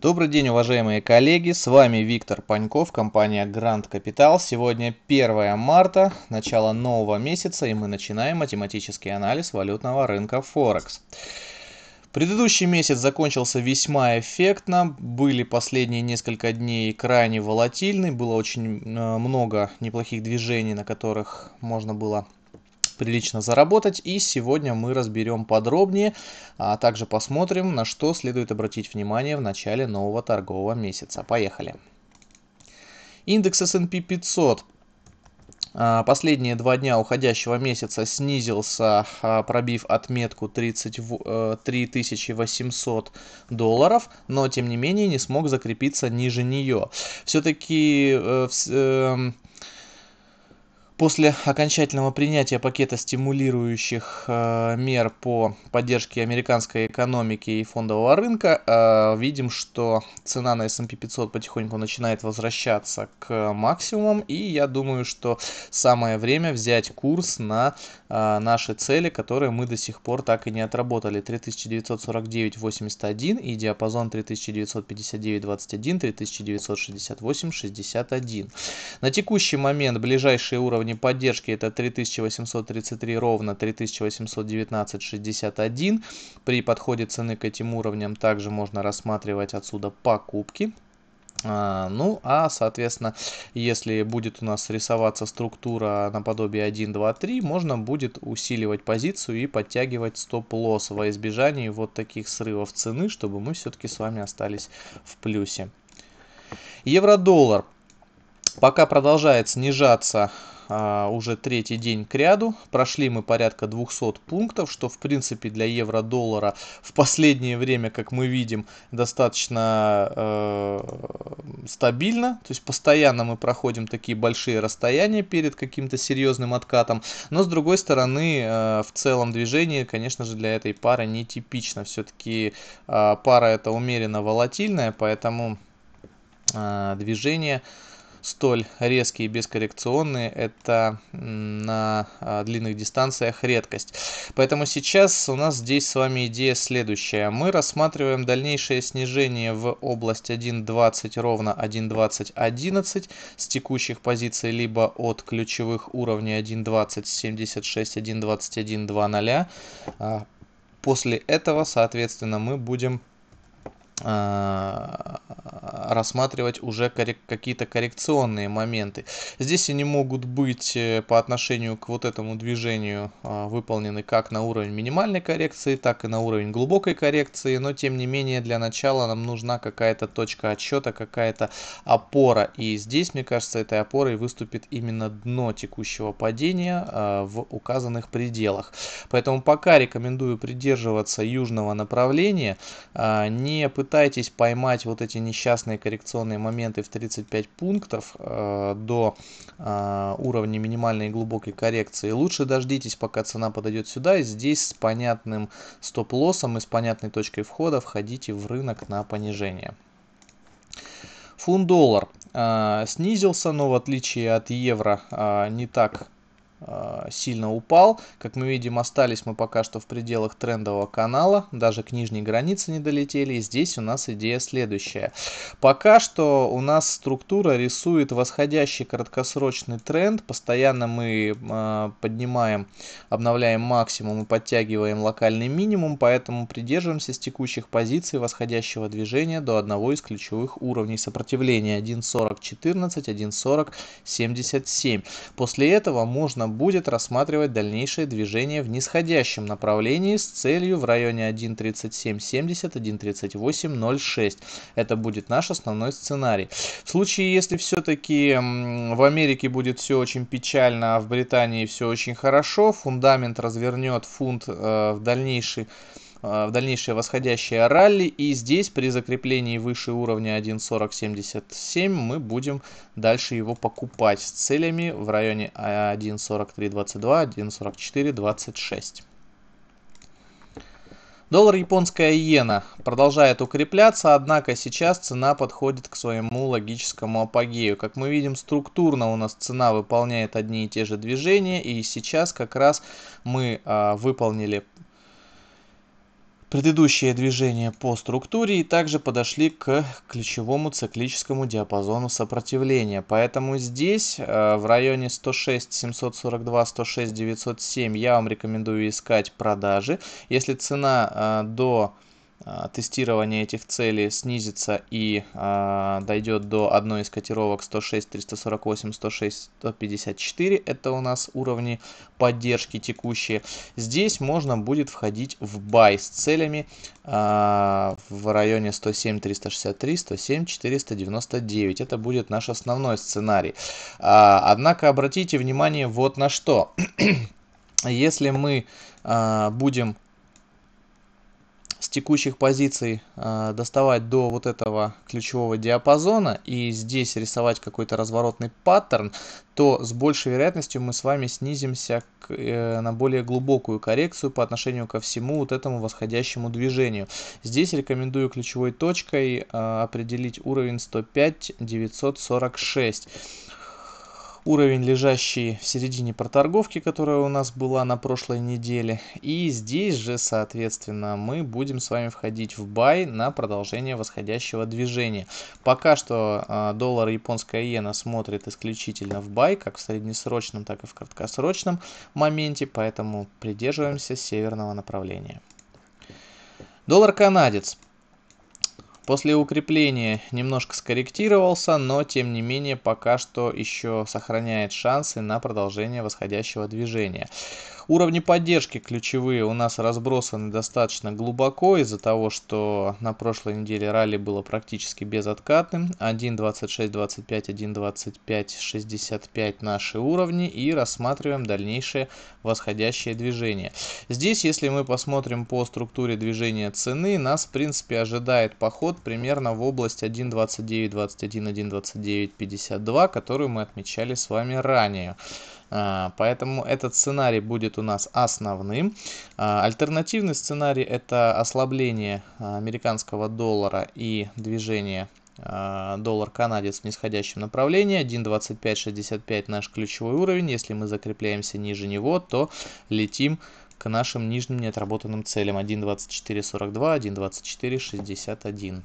Добрый день, уважаемые коллеги, с вами Виктор Паньков, компания Grand Capital. Сегодня 1 марта, начало нового месяца, и мы начинаем математический анализ валютного рынка Форекс. Предыдущий месяц закончился весьма эффектно, были последние несколько дней крайне волатильны, было очень э, много неплохих движений, на которых можно было прилично заработать. И сегодня мы разберем подробнее, а также посмотрим, на что следует обратить внимание в начале нового торгового месяца. Поехали. Индекс S&P 500 а, Последние два дня уходящего месяца снизился, а, пробив отметку 33800 э, долларов, но тем не менее не смог закрепиться ниже нее. Все-таки э, эм, После окончательного принятия пакета стимулирующих э, мер по поддержке американской экономики и фондового рынка, э, видим, что цена на S&P 500 потихоньку начинает возвращаться к максимумам, и я думаю, что самое время взять курс на Э, наши цели, которые мы до сих пор так и не отработали. 3949 и диапазон 395921 396861. На текущий момент ближайшие уровни поддержки это 3833 ровно 381961. При подходе цены к этим уровням также можно рассматривать отсюда покупки. А, ну, а, соответственно, если будет у нас рисоваться структура наподобие 1, 2, 3, можно будет усиливать позицию и подтягивать стоп-лосс во избежание вот таких срывов цены, чтобы мы все-таки с вами остались в плюсе. Евро-доллар. Пока продолжает снижаться а, уже третий день к ряду. Прошли мы порядка 200 пунктов, что в принципе для евро-доллара в последнее время, как мы видим, достаточно э, стабильно. То есть постоянно мы проходим такие большие расстояния перед каким-то серьезным откатом. Но с другой стороны, э, в целом движение, конечно же, для этой пары нетипично. Все-таки э, пара это умеренно волатильная, поэтому э, движение столь резкие, и бескоррекционные, это на а, длинных дистанциях редкость. Поэтому сейчас у нас здесь с вами идея следующая. Мы рассматриваем дальнейшее снижение в область 1.20 ровно 1.20.11 с текущих позиций либо от ключевых уровней 1.20.76, 1.21.00. А, после этого, соответственно, мы будем а, рассматривать уже какие-то коррекционные моменты. Здесь они могут быть э, по отношению к вот этому движению а, выполнены как на уровень минимальной коррекции, так и на уровень глубокой коррекции, но тем не менее для начала нам нужна какая-то точка отсчета, какая-то опора. И здесь, мне кажется, этой опорой выступит именно дно текущего падения а, в указанных пределах. Поэтому пока рекомендую придерживаться южного направления, не пытаться пытаетесь поймать вот эти несчастные коррекционные моменты в 35 пунктов э, до э, уровня минимальной и глубокой коррекции, лучше дождитесь, пока цена подойдет сюда, и здесь с понятным стоп-лоссом и с понятной точкой входа входите в рынок на понижение. Фунт-доллар э, снизился, но в отличие от евро э, не так а, сильно упал. Как мы видим, остались мы пока что в пределах трендового канала, даже к нижней границе не долетели. И здесь у нас идея следующая. Пока что у нас структура рисует восходящий краткосрочный тренд. Постоянно мы э, поднимаем, обновляем максимум и подтягиваем локальный минимум, поэтому придерживаемся с текущих позиций восходящего движения до одного из ключевых уровней сопротивления 1.40.14, 1.40.77. После этого можно будет рассматривать дальнейшее движение в нисходящем направлении с целью в районе 1.3770, 1.3806. Это будет наш основной сценарий. В случае, если все-таки в Америке будет все очень печально, а в Британии все очень хорошо, фундамент развернет фунт э, в дальнейший Э, в дальнейшее восходящее ралли. И здесь при закреплении выше уровня 1.4077 мы будем дальше его покупать с целями в районе 1.4322, э, 1.4426. Доллар японская иена продолжает укрепляться, однако сейчас цена подходит к своему логическому апогею. Как мы видим, структурно у нас цена выполняет одни и те же движения, и сейчас как раз мы а, выполнили Предыдущие движения по структуре и также подошли к ключевому циклическому диапазону сопротивления. Поэтому здесь, э, в районе 106, 742, 106, 907, я вам рекомендую искать продажи. Если цена э, до а, тестирование этих целей снизится и э, дойдет до одной из котировок 106, 348, 106, 154. Это у нас уровни поддержки текущие. Здесь можно будет входить в бай с целями э, в районе 107, 363, 107, 499. Это будет наш основной сценарий. Э, однако обратите внимание вот на что. Если мы э, будем с текущих позиций э, доставать до вот этого ключевого диапазона и здесь рисовать какой-то разворотный паттерн, то с большей вероятностью мы с вами снизимся к, э, на более глубокую коррекцию по отношению ко всему вот этому восходящему движению. Здесь рекомендую ключевой точкой э, определить уровень 105 946 уровень, лежащий в середине проторговки, которая у нас была на прошлой неделе. И здесь же, соответственно, мы будем с вами входить в бай на продолжение восходящего движения. Пока что а, доллар японская иена смотрит исключительно в бай, как в среднесрочном, так и в краткосрочном моменте, поэтому придерживаемся северного направления. Доллар канадец. После укрепления немножко скорректировался, но тем не менее пока что еще сохраняет шансы на продолжение восходящего движения. Уровни поддержки ключевые у нас разбросаны достаточно глубоко из-за того, что на прошлой неделе ралли было практически безоткатным. 1.26.25, 1.25.65 наши уровни и рассматриваем дальнейшее восходящее движение. Здесь, если мы посмотрим по структуре движения цены, нас в принципе ожидает поход примерно в область 1.29.21, 1.29.52, которую мы отмечали с вами ранее. А, поэтому этот сценарий будет у нас основным. А, альтернативный сценарий это ослабление а, американского доллара и движение доллар-канадец в нисходящем направлении, 1.2565 наш ключевой уровень, если мы закрепляемся ниже него, то летим к нашим нижним неотработанным целям 1.2442, 1.2461.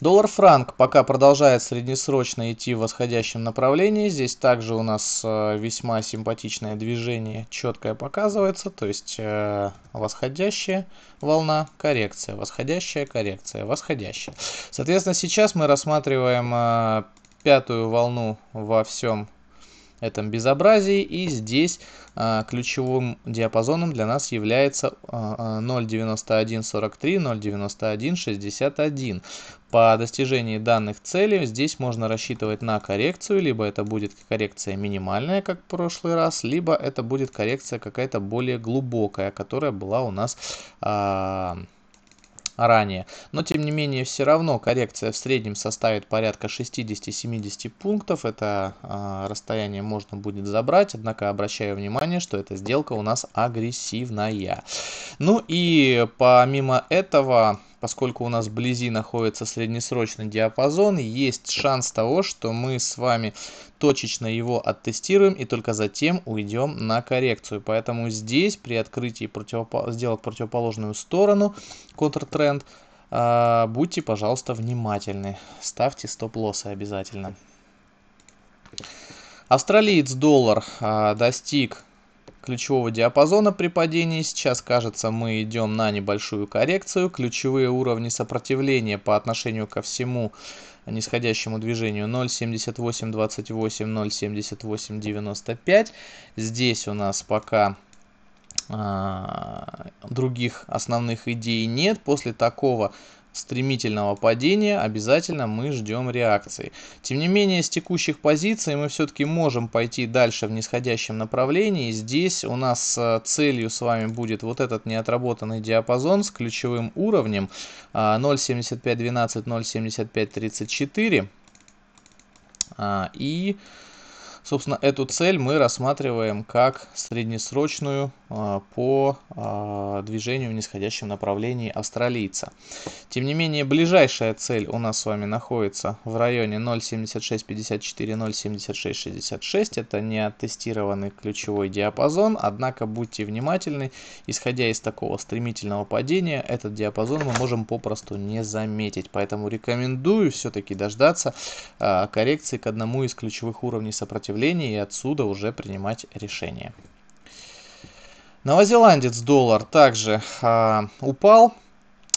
Доллар-франк пока продолжает среднесрочно идти в восходящем направлении. Здесь также у нас э, весьма симпатичное движение, четкое показывается, то есть э, восходящая волна, коррекция, восходящая коррекция, восходящая. Соответственно, сейчас мы рассматриваем э, пятую волну во всем этом безобразии. И здесь а, ключевым диапазоном для нас является 0.9143, а, 0.9161. А, По достижении данных целей здесь можно рассчитывать на коррекцию, либо это будет коррекция минимальная, как в прошлый раз, либо это будет коррекция какая-то более глубокая, которая была у нас... А ранее. Но тем не менее все равно коррекция в среднем составит порядка 60-70 пунктов. Это э, расстояние можно будет забрать, однако обращаю внимание, что эта сделка у нас агрессивная. Ну и помимо этого поскольку у нас вблизи находится среднесрочный диапазон, есть шанс того, что мы с вами точечно его оттестируем и только затем уйдем на коррекцию. Поэтому здесь при открытии противопо сделок противоположную сторону, контртренд, э, будьте, пожалуйста, внимательны. Ставьте стоп-лоссы обязательно. Австралиец доллар э, достиг ключевого диапазона при падении. Сейчас, кажется, мы идем на небольшую коррекцию. Ключевые уровни сопротивления по отношению ко всему нисходящему движению 0.7828, 0.7895. Здесь у нас пока а, других основных идей нет. После такого стремительного падения, обязательно мы ждем реакции. Тем не менее, с текущих позиций мы все-таки можем пойти дальше в нисходящем направлении. Здесь у нас э, целью с вами будет вот этот неотработанный диапазон с ключевым уровнем 0.7512, э, 0.7534. А, и, собственно, эту цель мы рассматриваем как среднесрочную а, по а, движению в нисходящем направлении австралийца. Тем не менее, ближайшая цель у нас с вами находится в районе 0.7654, 0.7666. Это не оттестированный ключевой диапазон, однако будьте внимательны, исходя из такого стремительного падения, этот диапазон мы можем попросту не заметить. Поэтому рекомендую все-таки дождаться а, коррекции к одному из ключевых уровней сопротивления и отсюда уже принимать решение. Новозеландец доллар также а, упал.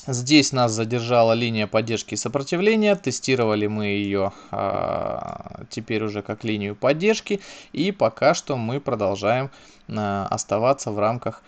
Здесь нас задержала линия поддержки и сопротивления. Тестировали мы ее а, теперь уже как линию поддержки. И пока что мы продолжаем а, оставаться в рамках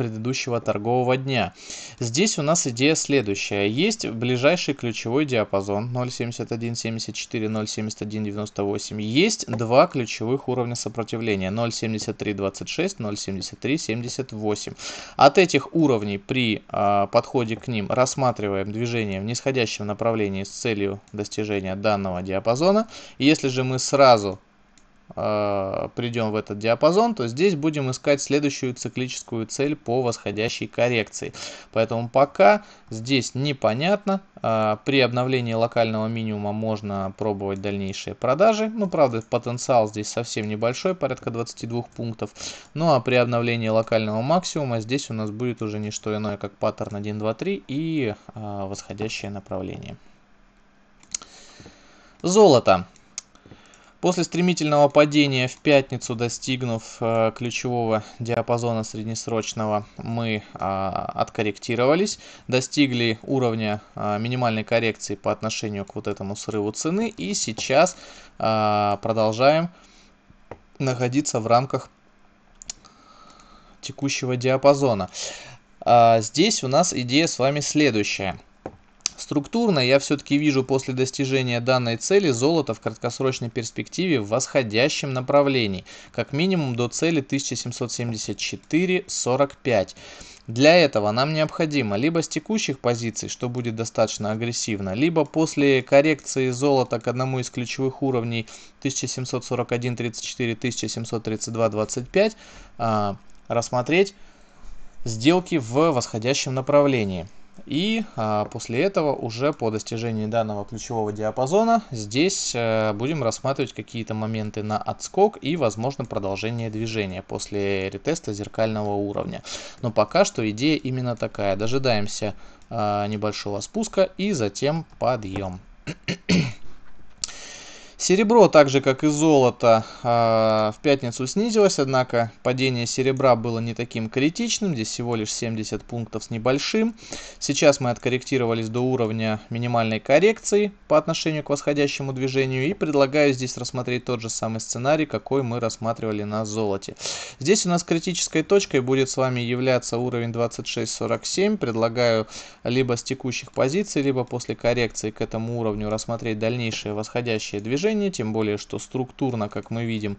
предыдущего торгового дня. Здесь у нас идея следующая. Есть ближайший ключевой диапазон 0.7174, 0.7198. Есть два ключевых уровня сопротивления 0.7326, 0.7378. От этих уровней при э, подходе к ним рассматриваем движение в нисходящем направлении с целью достижения данного диапазона. Если же мы сразу э, придем в этот диапазон, то здесь будем искать следующую циклическую цель по восходящей коррекции. Поэтому пока здесь непонятно. Э, при обновлении локального минимума можно пробовать дальнейшие продажи. Ну, правда, потенциал здесь совсем небольшой, порядка 22 пунктов. Ну, а при обновлении локального максимума здесь у нас будет уже не что иное, как паттерн 1, 2, 3 и э, восходящее направление. Золото. После стремительного падения в пятницу, достигнув э, ключевого диапазона среднесрочного, мы э, откорректировались, достигли уровня э, минимальной коррекции по отношению к вот этому срыву цены и сейчас а, продолжаем находиться в рамках текущего диапазона. Здесь у нас идея с вами следующая – Структурно я все-таки вижу после достижения данной цели золото в краткосрочной перспективе в восходящем направлении, как минимум до цели 1774-45. Для этого нам необходимо либо с текущих позиций, что будет достаточно агрессивно, либо после коррекции золота к одному из ключевых уровней 1741-34-1732-25 а, рассмотреть сделки в восходящем направлении. И а, после этого уже по достижении данного ключевого диапазона здесь а, будем рассматривать какие-то моменты на отскок и, возможно, продолжение движения после ретеста зеркального уровня. Но пока что идея именно такая. Дожидаемся а, небольшого спуска и затем подъем. Серебро, так же как и золото, а, в пятницу снизилось, однако падение серебра было не таким критичным, здесь всего лишь 70 пунктов с небольшим. Сейчас мы откорректировались до уровня минимальной коррекции по отношению к восходящему движению и предлагаю здесь рассмотреть тот же самый сценарий, какой мы рассматривали на золоте. Здесь у нас критической точкой будет с вами являться уровень 26.47, предлагаю либо с текущих позиций, либо после коррекции к этому уровню рассмотреть дальнейшее восходящее движение решение, тем более, что структурно, как мы видим,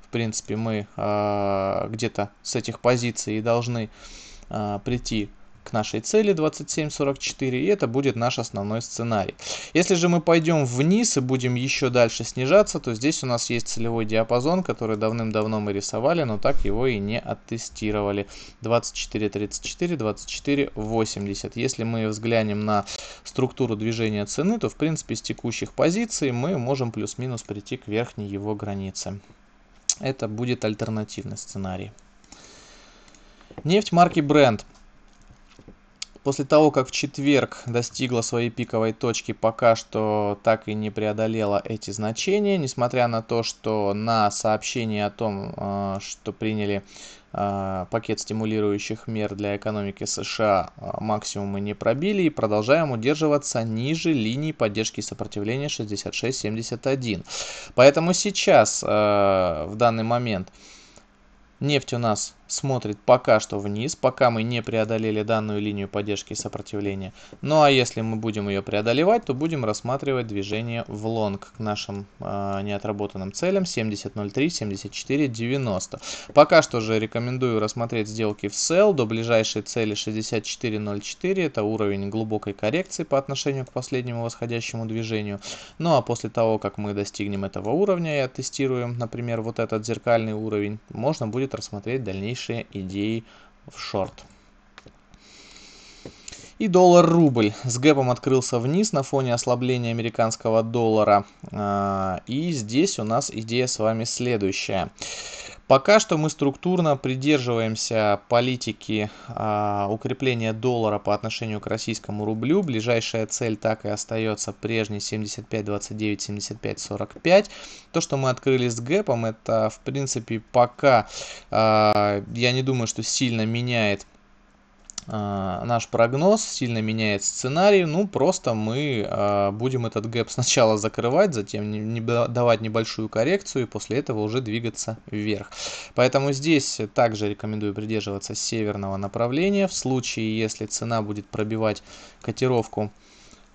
в принципе, мы э, где-то с этих позиций должны э, прийти к нашей цели 27.44, и это будет наш основной сценарий. Если же мы пойдем вниз и будем еще дальше снижаться, то здесь у нас есть целевой диапазон, который давным-давно мы рисовали, но так его и не оттестировали. 24.34, 24.80. Если мы взглянем на структуру движения цены, то в принципе с текущих позиций мы можем плюс-минус прийти к верхней его границе. Это будет альтернативный сценарий. Нефть марки Brent. После того, как в четверг достигла своей пиковой точки, пока что так и не преодолела эти значения, несмотря на то, что на сообщении о том, э, что приняли э, пакет стимулирующих мер для экономики США э, максимумы не пробили и продолжаем удерживаться ниже линии поддержки и сопротивления 66, 71. Поэтому сейчас, в данный момент, нефть у нас смотрит пока что вниз, пока мы не преодолели данную линию поддержки и сопротивления. Ну а если мы будем ее преодолевать, то будем рассматривать движение в лонг к нашим э, неотработанным целям 70.03, 74.90. Пока что же рекомендую рассмотреть сделки в sell до ближайшей цели 64.04, это уровень глубокой коррекции по отношению к последнему восходящему движению. Ну а после того, как мы достигнем этого уровня и оттестируем, например, вот этот зеркальный уровень, можно будет рассмотреть дальнейшее больше идей в шорт. И доллар-рубль с гэпом открылся вниз на фоне ослабления американского доллара. А, и здесь у нас идея с вами следующая. Пока что мы структурно придерживаемся политики а, укрепления доллара по отношению к российскому рублю. Ближайшая цель так и остается прежней 75, 29, 75, 45. То, что мы открыли с гэпом, это в принципе пока а, я не думаю, что сильно меняет а, наш прогноз, сильно меняет сценарий. Ну, просто мы а, будем этот гэп сначала закрывать, затем не давать небольшую коррекцию, и после этого уже двигаться вверх. Поэтому здесь также рекомендую придерживаться северного направления. В случае, если цена будет пробивать котировку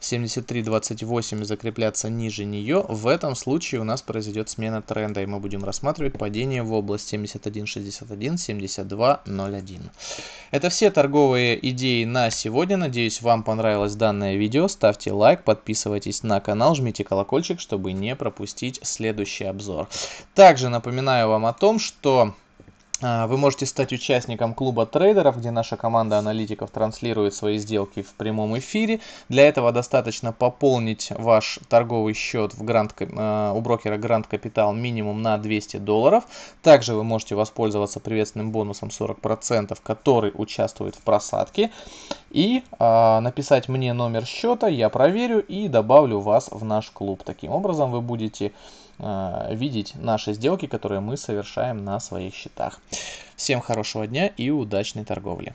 73.28 и закрепляться ниже нее, в этом случае у нас произойдет смена тренда, и мы будем рассматривать падение в область 71.61, 72.01. Это все торговые идеи на сегодня. Надеюсь, вам понравилось данное видео. Ставьте лайк, подписывайтесь на канал, жмите колокольчик, чтобы не пропустить следующий обзор. Также напоминаю вам о том, что а, вы можете стать участником клуба трейдеров, где наша команда аналитиков транслирует свои сделки в прямом эфире. Для этого достаточно пополнить ваш торговый счет в грант, у брокера Grand Capital минимум на 200 долларов. Также вы можете воспользоваться приветственным бонусом 40%, который участвует в просадке. И э, написать мне номер счета, я проверю и добавлю вас в наш клуб. Таким образом вы будете Э, видеть наши сделки, которые мы совершаем на своих счетах. Всем хорошего дня и удачной торговли!